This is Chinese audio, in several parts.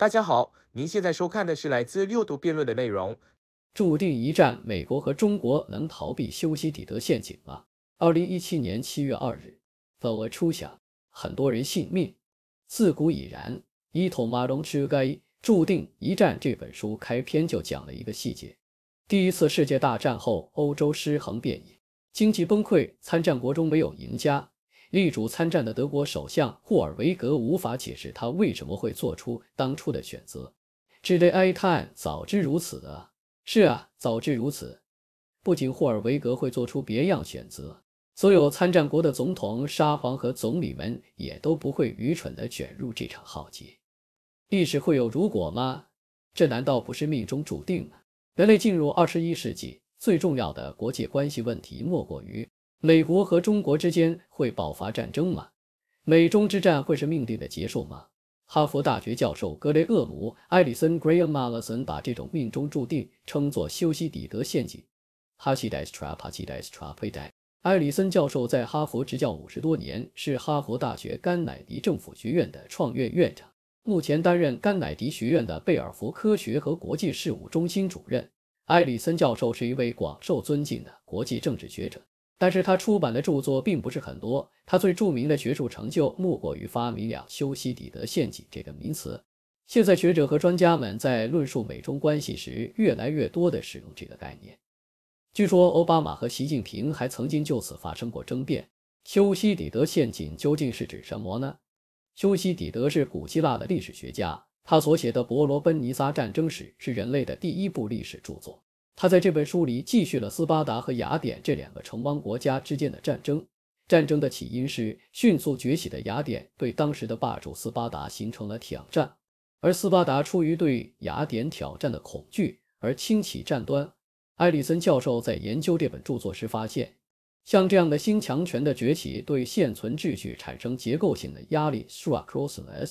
大家好，您现在收看的是来自六度辩论的内容。注定一战，美国和中国能逃避修昔底德陷阱吗？二零一七年七月二日，本文初响，很多人信命，自古已然。一统马龙之该注定一战这本书开篇就讲了一个细节：第一次世界大战后，欧洲尸横遍野，经济崩溃，参战国中没有赢家。力主参战的德国首相霍尔维格无法解释他为什么会做出当初的选择，只得哀叹：“早知如此啊！”是啊，早知如此。不仅霍尔维格会做出别样选择，所有参战国的总统、沙皇和总理们也都不会愚蠢地卷入这场浩劫。历史会有如果吗？这难道不是命中注定吗？人类进入二十一世纪最重要的国际关系问题莫过于。美国和中国之间会爆发战争吗？美中之战会是命定的结束吗？哈佛大学教授格雷厄姆·艾里森 （Graham Allison） 把这种命中注定称作修昔底德陷阱 h e g 斯，d e s t r a h e g e d s t r a h e g e d a s 艾里森教授在哈佛执教五十多年，是哈佛大学甘乃迪政府学院的创院院长，目前担任甘乃迪学院的贝尔福科学和国际事务中心主任。艾里森教授是一位广受尊敬的国际政治学者。但是他出版的著作并不是很多，他最著名的学术成就莫过于发明了“修昔底德陷阱”这个名词。现在学者和专家们在论述美中关系时，越来越多地使用这个概念。据说奥巴马和习近平还曾经就此发生过争辩。修昔底德陷阱究竟是指什么呢？修昔底德是古希腊的历史学家，他所写的《伯罗奔尼撒战争史》是人类的第一部历史著作。他在这本书里继续了斯巴达和雅典这两个城邦国家之间的战争。战争的起因是迅速崛起的雅典对当时的霸主斯巴达形成了挑战，而斯巴达出于对雅典挑战的恐惧而轻启战端。艾利森教授在研究这本著作时发现，像这样的新强权的崛起对现存秩序产生结构性的压力 s t r u c o p r a l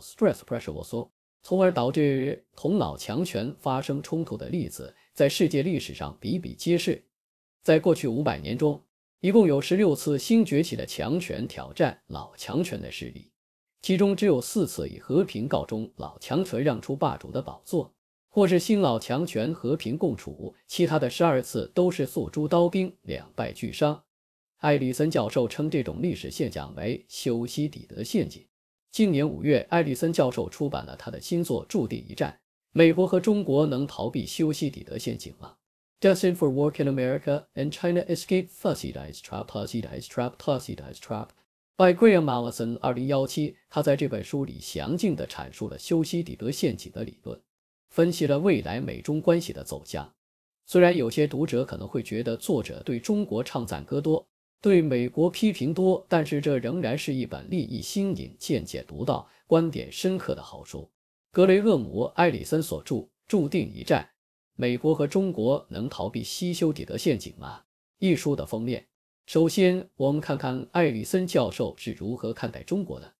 stress），s pressure also，从而导致同脑强权发生冲突的例子。在世界历史上比比皆是，在过去五百年中，一共有十六次新崛起的强权挑战老强权的势力，其中只有四次以和平告终，老强权让出霸主的宝座，或是新老强权和平共处，其他的十二次都是诉诸刀兵，两败俱伤。艾里森教授称这种历史现象为修昔底德陷阱。今年五月，艾里森教授出版了他的新作《注定一战》。美国和中国能逃避修昔底德陷阱吗 d e s n for work in America and China escape f u z z y d i s trap, f u z z y d i s trap, f u z z y d i s trap. By Graham Allison，二零幺七，他在这本书里详尽地阐述了修昔底德陷阱的理论，分析了未来美中关系的走向。虽然有些读者可能会觉得作者对中国唱赞歌多，对美国批评多，但是这仍然是一本利益新颖、见解独到、观点深刻的好书。格雷厄姆·埃里森所著《注定一战：美国和中国能逃避西修底德陷阱吗》一书的封面。首先，我们看看艾里森教授是如何看待中国的。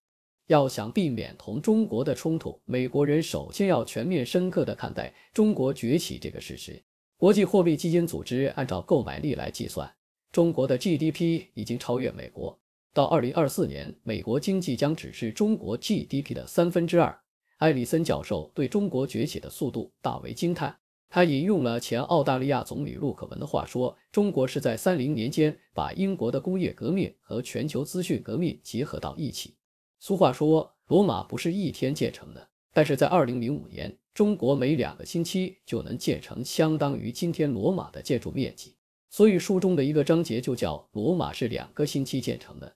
要想避免同中国的冲突，美国人首先要全面、深刻地看待中国崛起这个事实。国际货币基金组织按照购买力来计算，中国的 GDP 已经超越美国。到2024年，美国经济将只是中国 GDP 的三分之二。艾里森教授对中国崛起的速度大为惊叹。他引用了前澳大利亚总理陆克文的话说：“中国是在三零年间把英国的工业革命和全球资讯革命结合到一起。”俗话说：“罗马不是一天建成的。”但是，在二零零五年，中国每两个星期就能建成相当于今天罗马的建筑面积。所以，书中的一个章节就叫“罗马是两个星期建成的”。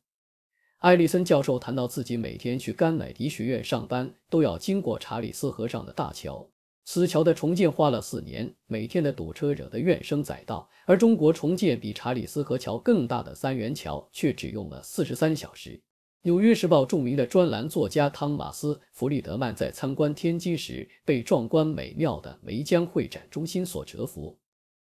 爱丽森教授谈到自己每天去甘乃迪学院上班都要经过查理斯河上的大桥，此桥的重建花了四年，每天的堵车惹得怨声载道，而中国重建比查理斯河桥更大的三元桥却只用了四十三小时。《纽约时报》著名的专栏作家汤马斯·弗里德曼在参观天津时，被壮观美妙的梅江会展中心所折服。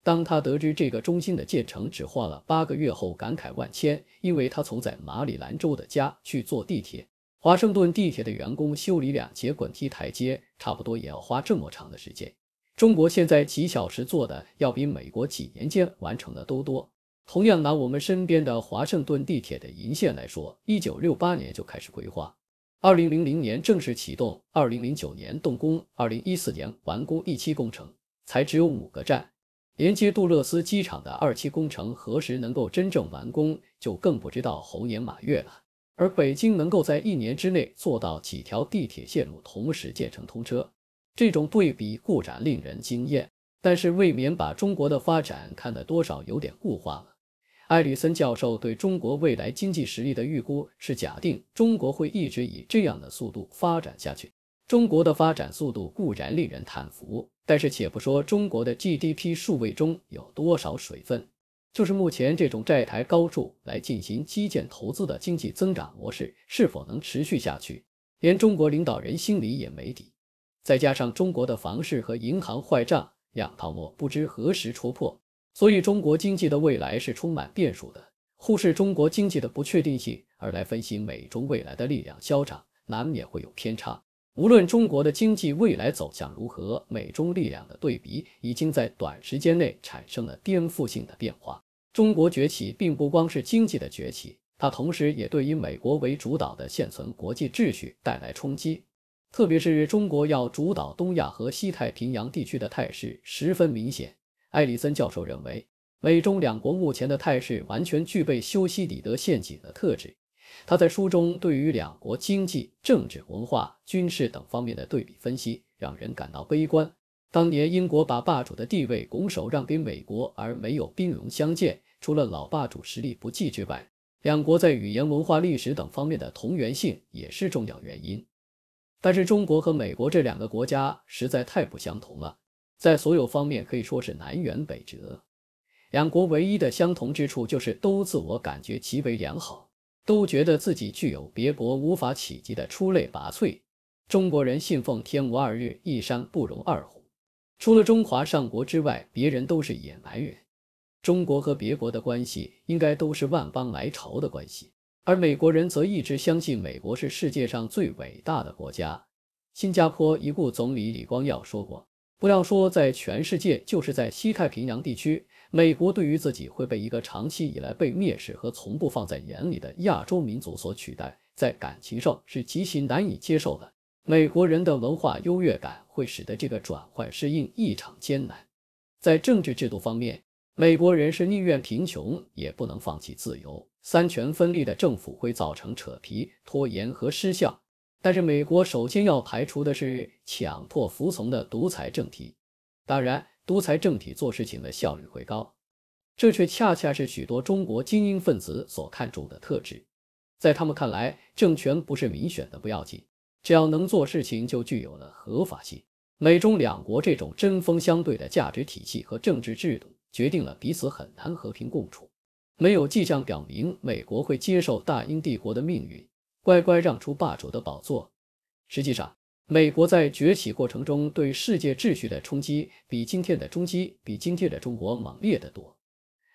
当他得知这个中心的建成只花了八个月后，感慨万千，因为他从在马里兰州的家去坐地铁，华盛顿地铁的员工修理两节滚梯台阶，差不多也要花这么长的时间。中国现在几小时做的，要比美国几年间完成的都多。同样拿我们身边的华盛顿地铁的银线来说，一九六八年就开始规划，二零零零年正式启动，二零零九年动工，二零一四年完工一期工程，才只有五个站。连接杜勒斯机场的二期工程何时能够真正完工，就更不知道猴年马月了。而北京能够在一年之内做到几条地铁线路同时建成通车，这种对比固然令人惊艳，但是未免把中国的发展看得多少有点固化了。艾里森教授对中国未来经济实力的预估是假定中国会一直以这样的速度发展下去。中国的发展速度固然令人叹服，但是且不说中国的 GDP 数位中有多少水分，就是目前这种债台高筑来进行基建投资的经济增长模式是否能持续下去，连中国领导人心里也没底。再加上中国的房市和银行坏账两套模，不知何时戳破，所以中国经济的未来是充满变数的。忽视中国经济的不确定性，而来分析美中未来的力量消长，难免会有偏差。无论中国的经济未来走向如何，美中力量的对比已经在短时间内产生了颠覆性的变化。中国崛起并不光是经济的崛起，它同时也对以美国为主导的现存国际秩序带来冲击。特别是中国要主导东亚和西太平洋地区的态势十分明显。艾里森教授认为，美中两国目前的态势完全具备修昔底德陷阱的特质。他在书中对于两国经济、政治、文化、军事等方面的对比分析，让人感到悲观。当年英国把霸主的地位拱手让给美国，而没有兵戎相见，除了老霸主实力不济之外，两国在语言、文化、历史等方面的同源性也是重要原因。但是中国和美国这两个国家实在太不相同了，在所有方面可以说是南辕北辙。两国唯一的相同之处就是都自我感觉极为良好。都觉得自己具有别国无法企及的出类拔萃。中国人信奉天无二日，一山不容二虎。除了中华上国之外，别人都是野蛮人。中国和别国的关系应该都是万邦来朝的关系，而美国人则一直相信美国是世界上最伟大的国家。新加坡一顾总理李光耀说过：“不要说在全世界，就是在西太平洋地区。”美国对于自己会被一个长期以来被蔑视和从不放在眼里的亚洲民族所取代，在感情上是极其难以接受的。美国人的文化优越感会使得这个转换适应异常艰难。在政治制度方面，美国人是宁愿贫穷也不能放弃自由。三权分立的政府会造成扯皮、拖延和失效。但是，美国首先要排除的是强迫服从的独裁政体。当然。独裁政体做事情的效率会高，这却恰恰是许多中国精英分子所看重的特质。在他们看来，政权不是民选的不要紧，只要能做事情就具有了合法性。美中两国这种针锋相对的价值体系和政治制度，决定了彼此很难和平共处。没有迹象表明美国会接受大英帝国的命运，乖乖让出霸主的宝座。实际上，美国在崛起过程中对世界秩序的冲击，比今天的冲击比今天的中国猛烈得多。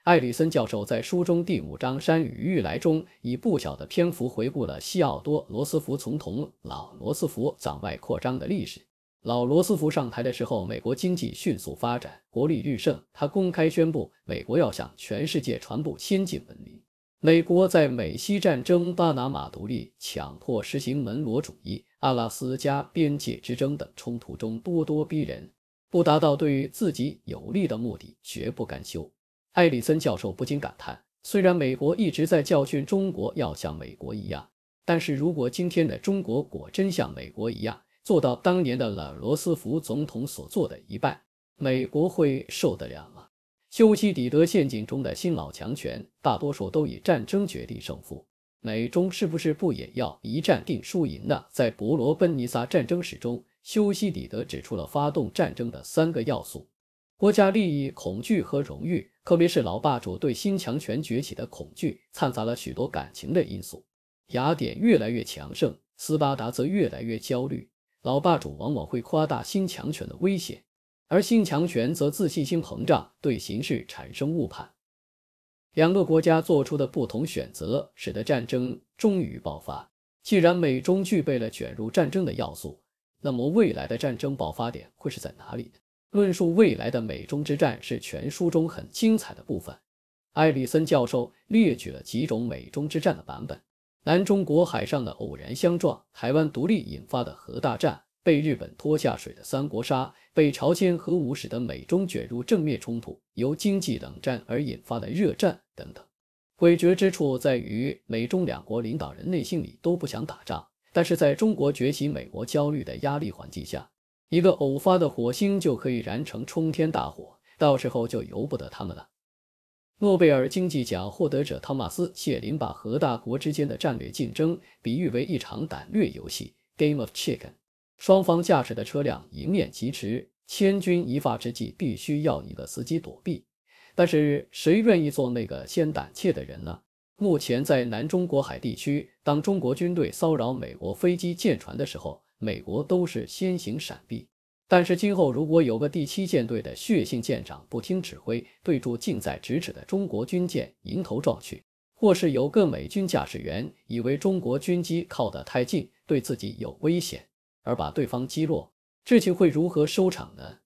艾里森教授在书中第五章《山雨欲来》中，以不小的篇幅回顾了西奥多·罗斯福从同老罗斯福掌外扩张的历史。老罗斯福上台的时候，美国经济迅速发展，国力日盛，他公开宣布，美国要向全世界传播先进文明。美国在美西战争、巴拿马独立、强迫实行门罗主义、阿拉斯加边界之争等冲突中咄咄逼人，不达到对自己有利的目的，绝不甘休。艾里森教授不禁感叹：虽然美国一直在教训中国要像美国一样，但是如果今天的中国果真像美国一样做到当年的了罗斯福总统所做的一半，美国会受得了？修昔底德陷阱中的新老强权，大多数都以战争决定胜负。美中是不是不也要一战定输赢呢？在伯罗奔尼撒战争史中，修昔底德指出了发动战争的三个要素：国家利益、恐惧和荣誉。特别是老霸主对新强权崛起的恐惧，掺杂了许多感情的因素。雅典越来越强盛，斯巴达则越来越焦虑。老霸主往往会夸大新强权的威胁。而新强权则自信心膨胀，对形势产生误判。两个国家做出的不同选择，使得战争终于爆发。既然美中具备了卷入战争的要素，那么未来的战争爆发点会是在哪里呢？论述未来的美中之战是全书中很精彩的部分。艾里森教授列举了几种美中之战的版本：南中国海上的偶然相撞、台湾独立引发的核大战。被日本拖下水的三国杀，被朝鲜核武使得美中卷入正面冲突，由经济冷战而引发的热战等等。诡谲之处在于，美中两国领导人内心里都不想打仗，但是在中国崛起、美国焦虑的压力环境下，一个偶发的火星就可以燃成冲天大火，到时候就由不得他们了。诺贝尔经济奖获得者汤马斯谢林把核大国之间的战略竞争比喻为一场胆略游戏 （Game of Chicken）。双方驾驶的车辆迎面疾驰，千钧一发之际，必须要一个司机躲避。但是谁愿意做那个先胆怯的人呢？目前在南中国海地区，当中国军队骚扰美国飞机舰船的时候，美国都是先行闪避。但是今后如果有个第七舰队的血性舰长不听指挥，对住近在咫尺的中国军舰迎头撞去，或是有个美军驾驶员以为中国军机靠得太近，对自己有危险。而把对方击落，事情会如何收场呢？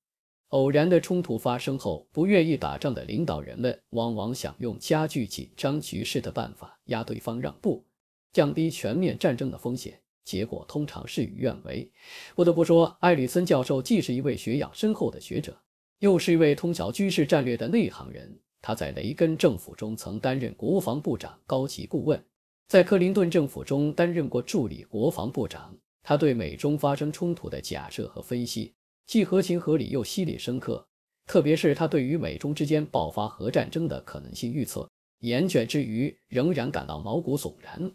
偶然的冲突发生后，不愿意打仗的领导人们往往想用加剧紧张局势的办法压对方让步，降低全面战争的风险。结果通常事与愿违。不得不说，艾里森教授既是一位学养深厚的学者，又是一位通晓军事战略的内行人。他在雷根政府中曾担任国防部长高级顾问，在克林顿政府中担任过助理国防部长。他对美中发生冲突的假设和分析，既合情合理又犀利深刻。特别是他对于美中之间爆发核战争的可能性预测，严选之余仍然感到毛骨悚然。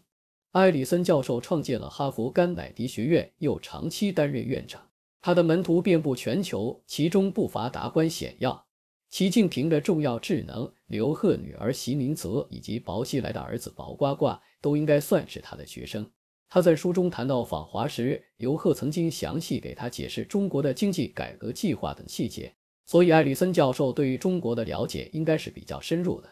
艾里森教授创建了哈佛甘乃迪学院，又长期担任院长。他的门徒遍布全球，其中不乏达官显要。习近平的重要智能、刘鹤女儿席明泽以及薄熙来的儿子薄瓜瓜，都应该算是他的学生。他在书中谈到访华时，刘鹤曾经详细给他解释中国的经济改革计划等细节，所以艾里森教授对于中国的了解应该是比较深入的。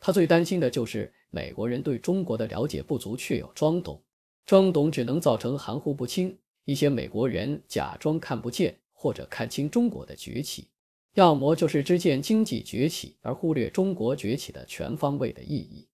他最担心的就是美国人对中国的了解不足，却又装懂，装懂只能造成含糊不清。一些美国人假装看不见或者看清中国的崛起，要么就是只见经济崛起而忽略中国崛起的全方位的意义。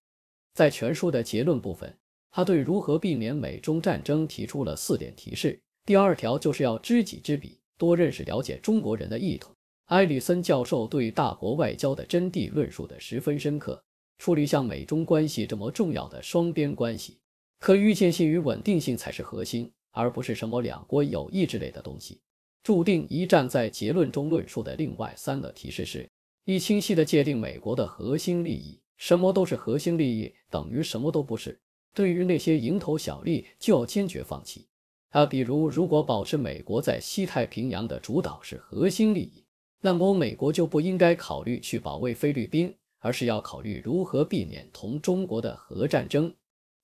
在全书的结论部分。他对如何避免美中战争提出了四点提示，第二条就是要知己知彼，多认识了解中国人的意图。埃里森教授对大国外交的真谛论述的十分深刻，处理像美中关系这么重要的双边关系，可预见性与稳定性才是核心，而不是什么两国友谊之类的东西。注定一战在结论中论述的另外三个提示是：一、清晰的界定美国的核心利益，什么都是核心利益等于什么都不是。对于那些蝇头小利，就要坚决放弃。啊，比如如果保持美国在西太平洋的主导是核心利益，那么美国就不应该考虑去保卫菲律宾，而是要考虑如何避免同中国的核战争。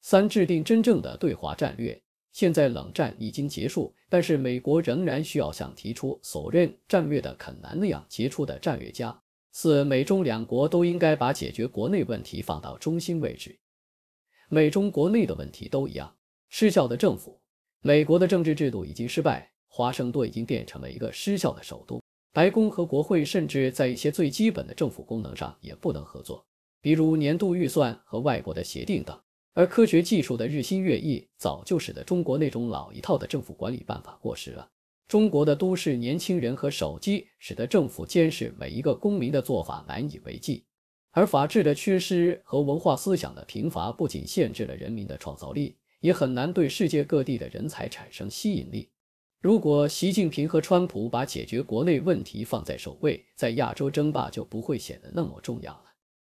三、制定真正的对华战略。现在冷战已经结束，但是美国仍然需要像提出“所任战略”的肯南那样杰出的战略家。四、美中两国都应该把解决国内问题放到中心位置。美中国内的问题都一样，失效的政府。美国的政治制度已经失败，华盛顿已经变成了一个失效的首都。白宫和国会甚至在一些最基本的政府功能上也不能合作，比如年度预算和外国的协定等。而科学技术的日新月异，早就使得中国那种老一套的政府管理办法过时了。中国的都市年轻人和手机，使得政府监视每一个公民的做法难以为继。而法治的缺失和文化思想的贫乏，不仅限制了人民的创造力，也很难对世界各地的人才产生吸引力。如果习近平和川普把解决国内问题放在首位，在亚洲争霸就不会显得那么重要了。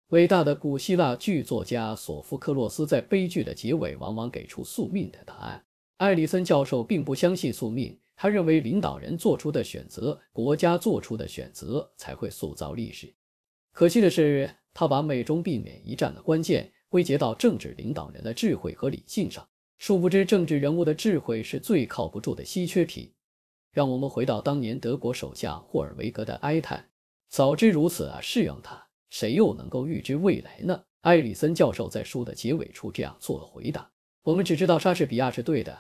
伟大的古希腊剧作家索福克洛斯在悲剧的结尾往往给出宿命的答案。艾里森教授并不相信宿命，他认为领导人做出的选择，国家做出的选择，才会塑造历史。可惜的是。他把美中避免一战的关键归结到政治领导人的智慧和理性上，殊不知政治人物的智慧是最靠不住的稀缺品。让我们回到当年德国首相霍尔维格的哀叹：“早知如此啊，适应他，谁又能够预知未来呢？”埃里森教授在书的结尾处这样做了回答：“我们只知道莎士比亚是对的，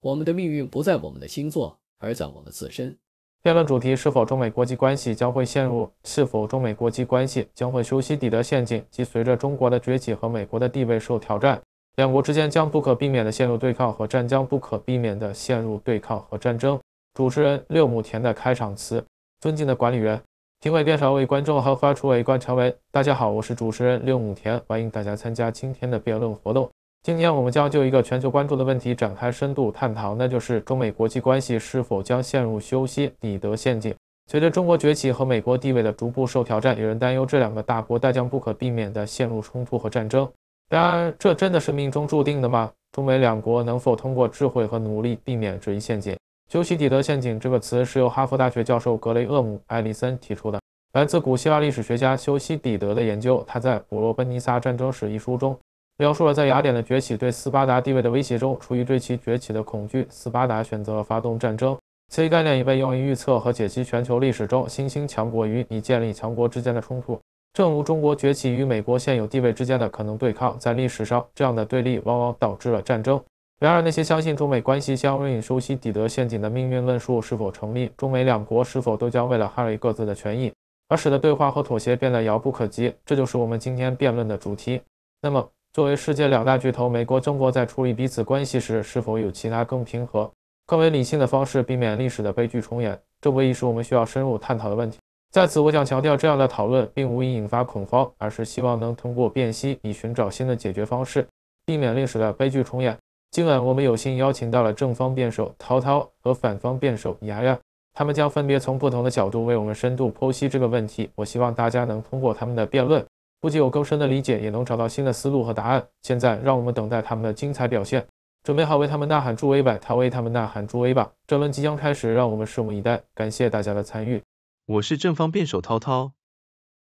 我们的命运不在我们的星座，而在我们自身。”辩论主题是否中美国际关系将会陷入？是否中美国际关系将会修昔底德陷阱？即随着中国的崛起和美国的地位受挑战，两国之间将不可避免的陷入对抗和战将不可避免的陷入对抗和战争。主持人六亩田的开场词：尊敬的管理员、评委、辩手、为观众和发出围观成文，大家好，我是主持人六亩田，欢迎大家参加今天的辩论活动。今天我们将就一个全球关注的问题展开深度探讨，那就是中美国际关系是否将陷入修昔底德陷阱？随着中国崛起和美国地位的逐步受挑战，有人担忧这两个大国将不可避免地陷入冲突和战争。然而，这真的是命中注定的吗？中美两国能否通过智慧和努力避免这一陷阱？“修昔底德陷阱”这个词是由哈佛大学教授格雷厄姆·艾利森提出的，来自古希腊历史学家修昔底德的研究。他在《普罗奔尼撒战争史》一书中。描述了在雅典的崛起对斯巴达地位的威胁中，出于对其崛起的恐惧，斯巴达选择发动战争。一概念已被用于预测和解析全球历史中新兴强国与已建立强国之间的冲突，正如中国崛起与美国现有地位之间的可能对抗。在历史上，这样的对立往往导致了战争。然而，那些相信中美关系将因“熟悉底德陷阱”的命运论述是否成立？中美两国是否都将为了捍卫各自的权益而使得对话和妥协变得遥不可及？这就是我们今天辩论的主题。那么，作为世界两大巨头，美国、中国在处理彼此关系时，是否有其他更平和、更为理性的方式，避免历史的悲剧重演？这无疑是我们需要深入探讨的问题。在此，我想强调，这样的讨论并无意引发恐慌，而是希望能通过辨析，以寻找新的解决方式，避免历史的悲剧重演。今晚，我们有幸邀请到了正方辩手涛涛和反方辩手雅雅，他们将分别从不同的角度为我们深度剖析这个问题。我希望大家能通过他们的辩论。不仅有更深的理解，也能找到新的思路和答案。现在，让我们等待他们的精彩表现，准备好为他们呐喊助威吧！他为他们呐喊助威吧！争论即将开始，让我们拭目以待。感谢大家的参与，我是正方辩手涛涛。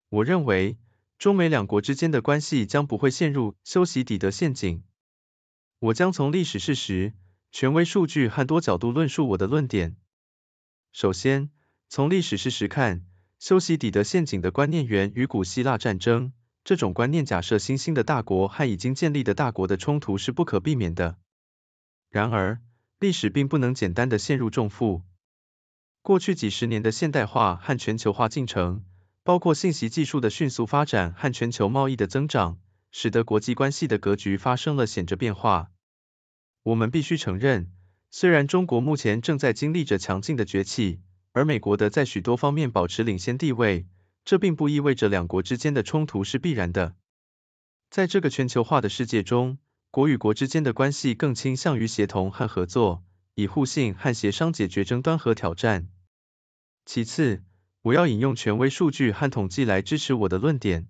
我认为中美两国之间的关系将不会陷入修昔底德陷阱。我将从历史事实、权威数据和多角度论述我的论点。首先，从历史事实看，修昔底德陷阱的观念源于古希腊战争。这种观念假设新兴的大国和已经建立的大国的冲突是不可避免的。然而，历史并不能简单地陷入重负。过去几十年的现代化和全球化进程，包括信息技术的迅速发展和全球贸易的增长，使得国际关系的格局发生了显著变化。我们必须承认，虽然中国目前正在经历着强劲的崛起，而美国则在许多方面保持领先地位。这并不意味着两国之间的冲突是必然的。在这个全球化的世界中，国与国之间的关系更倾向于协同和合作，以互信和协商解决争端和挑战。其次，我要引用权威数据和统计来支持我的论点。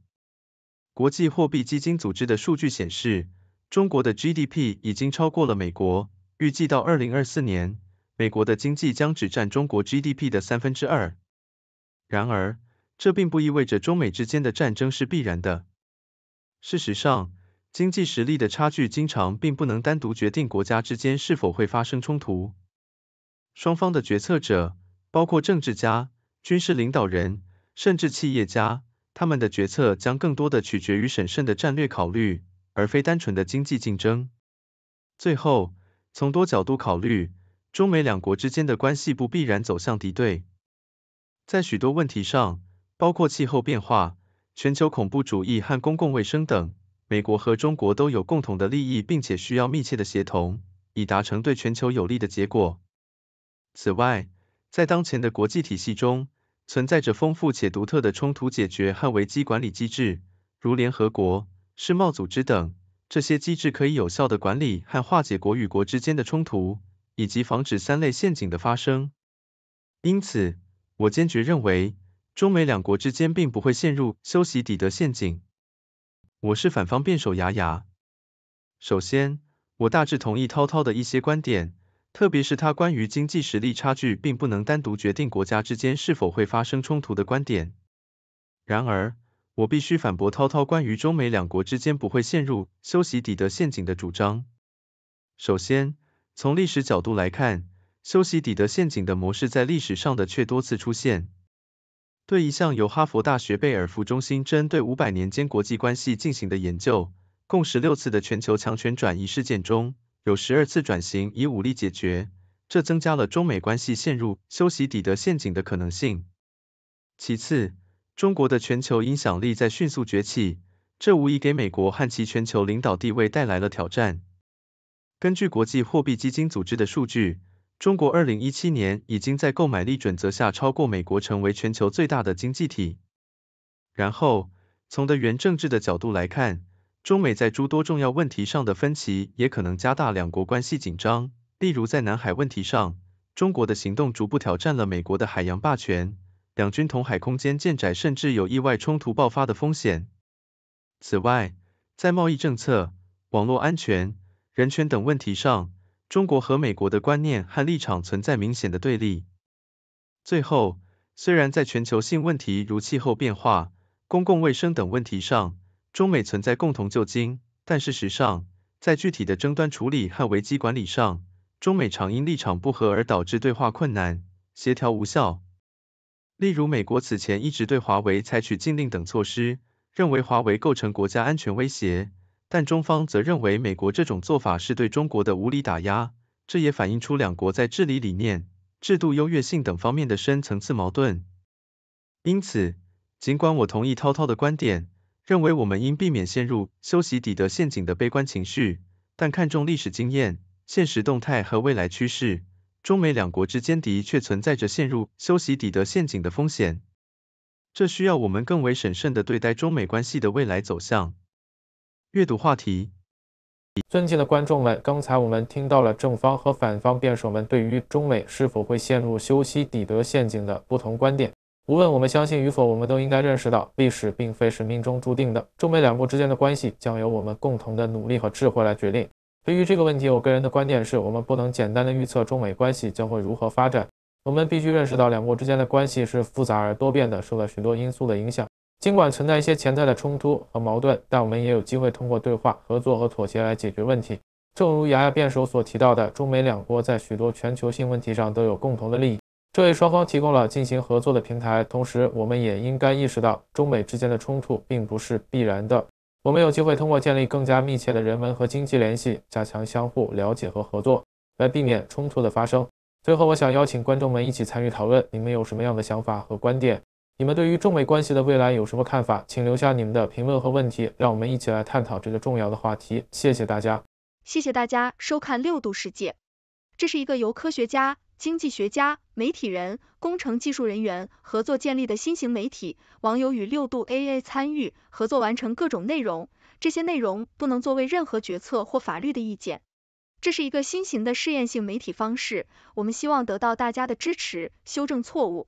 国际货币基金组织的数据显示，中国的 GDP 已经超过了美国，预计到二零二四年，美国的经济将只占中国 GDP 的三分之二。然而，这并不意味着中美之间的战争是必然的。事实上，经济实力的差距经常并不能单独决定国家之间是否会发生冲突。双方的决策者，包括政治家、军事领导人，甚至企业家，他们的决策将更多的取决于审慎的战略考虑，而非单纯的经济竞争。最后，从多角度考虑，中美两国之间的关系不必然走向敌对。在许多问题上，包括气候变化、全球恐怖主义和公共卫生等，美国和中国都有共同的利益，并且需要密切的协同，以达成对全球有利的结果。此外，在当前的国际体系中，存在着丰富且独特的冲突解决和危机管理机制，如联合国、世贸组织等。这些机制可以有效地管理和化解国与国之间的冲突，以及防止三类陷阱的发生。因此，我坚决认为。中美两国之间并不会陷入修昔底德陷阱。我是反方辩手雅雅。首先，我大致同意涛涛的一些观点，特别是他关于经济实力差距并不能单独决定国家之间是否会发生冲突的观点。然而，我必须反驳涛涛关于中美两国之间不会陷入修昔底德陷阱的主张。首先，从历史角度来看，修昔底德陷阱的模式在历史上的却多次出现。对一项由哈佛大学贝尔福中心针对五百年间国际关系进行的研究，共十六次的全球强权转移事件中，有十二次转型以武力解决，这增加了中美关系陷入修息底德陷阱的可能性。其次，中国的全球影响力在迅速崛起，这无疑给美国和其全球领导地位带来了挑战。根据国际货币基金组织的数据。中国二零一七年已经在购买力准则下超过美国，成为全球最大的经济体。然后，从的元政治的角度来看，中美在诸多重要问题上的分歧也可能加大两国关系紧张。例如，在南海问题上，中国的行动逐步挑战了美国的海洋霸权，两军同海空间渐窄，甚至有意外冲突爆发的风险。此外，在贸易政策、网络安全、人权等问题上，中国和美国的观念和立场存在明显的对立。最后，虽然在全球性问题如气候变化、公共卫生等问题上，中美存在共同救经，但事实上，在具体的争端处理和危机管理上，中美常因立场不合而导致对话困难、协调无效。例如，美国此前一直对华为采取禁令等措施，认为华为构成国家安全威胁。但中方则认为，美国这种做法是对中国的无理打压，这也反映出两国在治理理念、制度优越性等方面的深层次矛盾。因此，尽管我同意涛涛的观点，认为我们应避免陷入修昔底德陷阱的悲观情绪，但看重历史经验、现实动态和未来趋势，中美两国之间的确存在着陷入修昔底德陷阱的风险。这需要我们更为审慎地对待中美关系的未来走向。阅读话题，尊敬的观众们，刚才我们听到了正方和反方辩手们对于中美是否会陷入修昔底德陷阱的不同观点。无论我们相信与否，我们都应该认识到，历史并非是命中注定的。中美两国之间的关系将由我们共同的努力和智慧来决定。对于这个问题，我个人的观点是，我们不能简单的预测中美关系将会如何发展。我们必须认识到，两国之间的关系是复杂而多变的，受了许多因素的影响。尽管存在一些潜在的冲突和矛盾，但我们也有机会通过对话、合作和妥协来解决问题。正如牙牙辩手所提到的，中美两国在许多全球性问题上都有共同的利益，这为双方提供了进行合作的平台。同时，我们也应该意识到，中美之间的冲突并不是必然的。我们有机会通过建立更加密切的人文和经济联系，加强相互了解和合作，来避免冲突的发生。最后，我想邀请观众们一起参与讨论，你们有什么样的想法和观点？你们对于中美关系的未来有什么看法？请留下你们的评论和问题，让我们一起来探讨这个重要的话题。谢谢大家。谢谢大家收看六度世界。这是一个由科学家、经济学家、媒体人、工程技术人员合作建立的新型媒体。网友与六度 AA 参与合作完成各种内容，这些内容不能作为任何决策或法律的意见。这是一个新型的试验性媒体方式，我们希望得到大家的支持，修正错误。